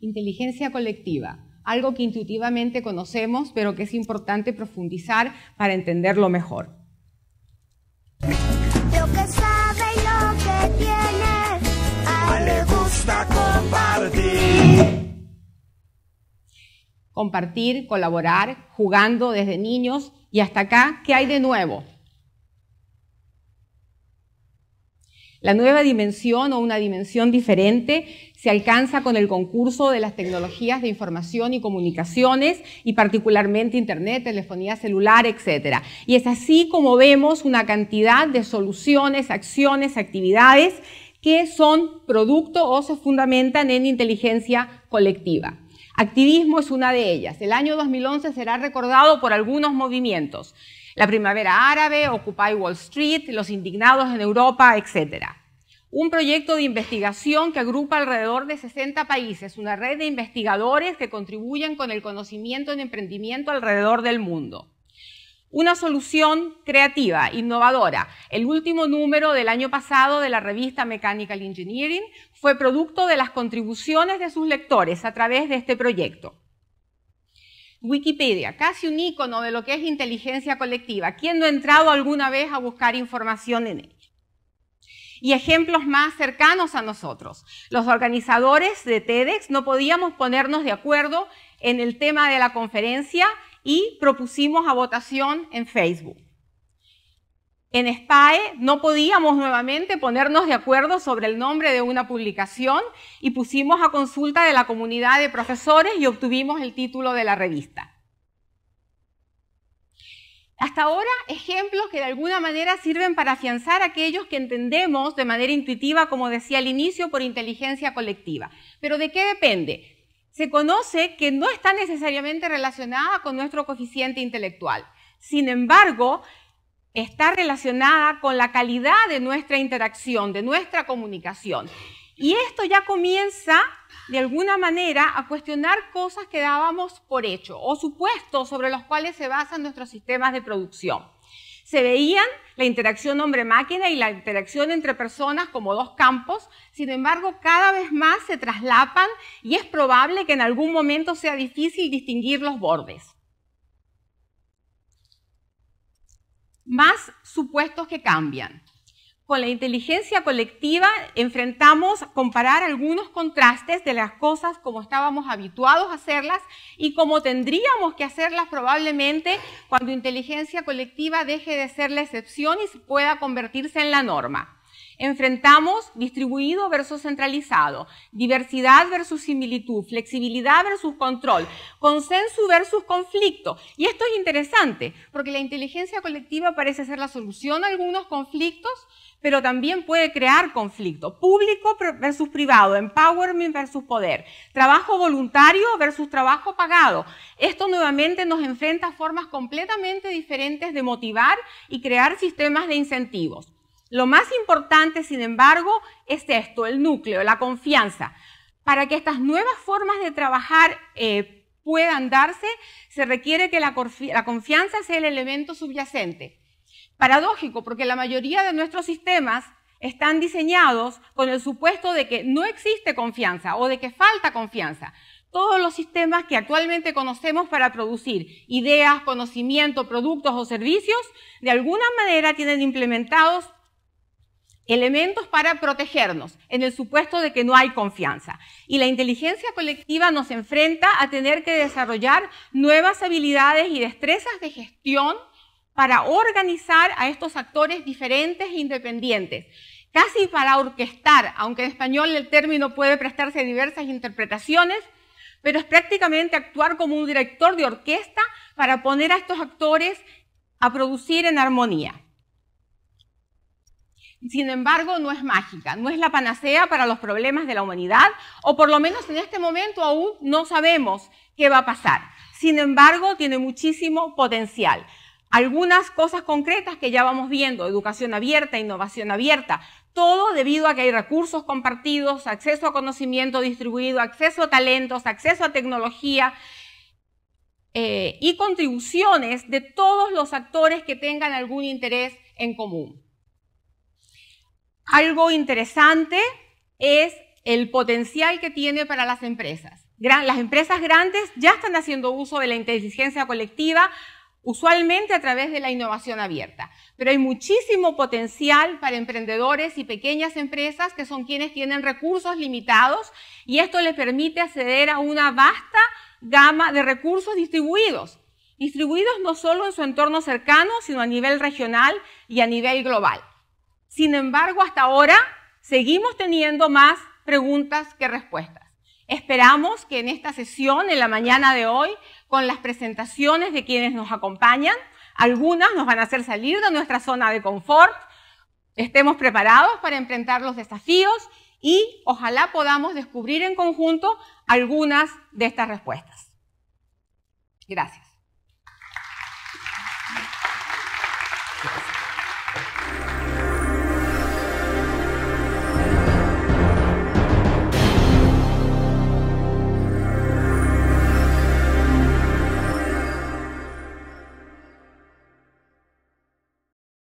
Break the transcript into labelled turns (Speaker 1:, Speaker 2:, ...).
Speaker 1: Inteligencia colectiva, algo que intuitivamente conocemos, pero que es importante profundizar para entenderlo mejor. Lo que sabe lo que tiene, a le gusta compartir. Compartir, colaborar, jugando desde niños y hasta acá, ¿qué hay de nuevo? La nueva dimensión o una dimensión diferente se alcanza con el concurso de las tecnologías de información y comunicaciones y particularmente Internet, telefonía celular, etc. Y es así como vemos una cantidad de soluciones, acciones, actividades que son producto o se fundamentan en inteligencia colectiva. Activismo es una de ellas. El año 2011 será recordado por algunos movimientos la primavera árabe, Occupy Wall Street, los indignados en Europa, etc. Un proyecto de investigación que agrupa alrededor de 60 países, una red de investigadores que contribuyen con el conocimiento en emprendimiento alrededor del mundo. Una solución creativa, innovadora. El último número del año pasado de la revista Mechanical Engineering fue producto de las contribuciones de sus lectores a través de este proyecto. Wikipedia, casi un icono de lo que es inteligencia colectiva. ¿Quién no ha entrado alguna vez a buscar información en él? y ejemplos más cercanos a nosotros. Los organizadores de TEDx no podíamos ponernos de acuerdo en el tema de la conferencia y propusimos a votación en Facebook. En SPAE no podíamos nuevamente ponernos de acuerdo sobre el nombre de una publicación y pusimos a consulta de la comunidad de profesores y obtuvimos el título de la revista. Hasta ahora, ejemplos que de alguna manera sirven para afianzar aquellos que entendemos de manera intuitiva, como decía al inicio, por inteligencia colectiva. Pero ¿de qué depende? Se conoce que no está necesariamente relacionada con nuestro coeficiente intelectual. Sin embargo, está relacionada con la calidad de nuestra interacción, de nuestra comunicación. Y esto ya comienza, de alguna manera, a cuestionar cosas que dábamos por hecho o supuestos sobre los cuales se basan nuestros sistemas de producción. Se veían la interacción hombre-máquina y la interacción entre personas como dos campos, sin embargo, cada vez más se traslapan y es probable que en algún momento sea difícil distinguir los bordes. Más supuestos que cambian con la inteligencia colectiva enfrentamos comparar algunos contrastes de las cosas como estábamos habituados a hacerlas y como tendríamos que hacerlas probablemente cuando inteligencia colectiva deje de ser la excepción y pueda convertirse en la norma. Enfrentamos distribuido versus centralizado, diversidad versus similitud, flexibilidad versus control, consenso versus conflicto. Y esto es interesante, porque la inteligencia colectiva parece ser la solución a algunos conflictos, pero también puede crear conflicto. Público versus privado, empowerment versus poder, trabajo voluntario versus trabajo pagado. Esto nuevamente nos enfrenta a formas completamente diferentes de motivar y crear sistemas de incentivos. Lo más importante, sin embargo, es esto, el núcleo, la confianza. Para que estas nuevas formas de trabajar eh, puedan darse, se requiere que la, la confianza sea el elemento subyacente. Paradójico, porque la mayoría de nuestros sistemas están diseñados con el supuesto de que no existe confianza o de que falta confianza. Todos los sistemas que actualmente conocemos para producir ideas, conocimiento, productos o servicios, de alguna manera tienen implementados elementos para protegernos en el supuesto de que no hay confianza. Y la inteligencia colectiva nos enfrenta a tener que desarrollar nuevas habilidades y destrezas de gestión para organizar a estos actores diferentes e independientes, casi para orquestar, aunque en español el término puede prestarse a diversas interpretaciones, pero es prácticamente actuar como un director de orquesta para poner a estos actores a producir en armonía. Sin embargo, no es mágica, no es la panacea para los problemas de la humanidad, o por lo menos en este momento aún no sabemos qué va a pasar. Sin embargo, tiene muchísimo potencial. Algunas cosas concretas que ya vamos viendo, educación abierta, innovación abierta, todo debido a que hay recursos compartidos, acceso a conocimiento distribuido, acceso a talentos, acceso a tecnología, eh, y contribuciones de todos los actores que tengan algún interés en común. Algo interesante es el potencial que tiene para las empresas. Las empresas grandes ya están haciendo uso de la inteligencia colectiva, usualmente a través de la innovación abierta. Pero hay muchísimo potencial para emprendedores y pequeñas empresas que son quienes tienen recursos limitados y esto les permite acceder a una vasta gama de recursos distribuidos. Distribuidos no solo en su entorno cercano, sino a nivel regional y a nivel global. Sin embargo, hasta ahora seguimos teniendo más preguntas que respuestas. Esperamos que en esta sesión, en la mañana de hoy, con las presentaciones de quienes nos acompañan, algunas nos van a hacer salir de nuestra zona de confort, estemos preparados para enfrentar los desafíos y ojalá podamos descubrir en conjunto algunas de estas respuestas. Gracias.